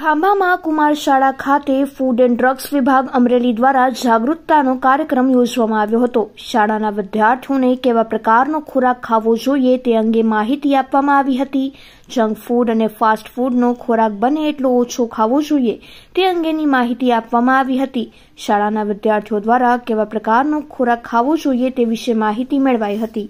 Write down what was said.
ખાંભામાં કુમાર શાળા ખાતે food and drugs વિભાગ અમરેલી દ્વારા જાગૃતતાનો કાર્યક્રમ યોજવામાં આવ્યો હતો શાળાના વિદ્યાર્થીઓને કેવા પ્રકારનો ખોરાક ખાવો જોઈએ તે અંગે માહિતી આપવામાં આવી હતી જંક ફૂડ અને ફાસ્ટ ફૂડનો ખોરાક બને એટલો ઓછો ખાવો જોઈએ તે અંગેની માહિતી આપવામાં આવી હતી શાળાના વિદ્યાર્થીઓ દ્વારા કેવા પ્રકારનો ખોરાક ખાવો જોઈએ તે વિશે માહિતી મેળવાઈ હતી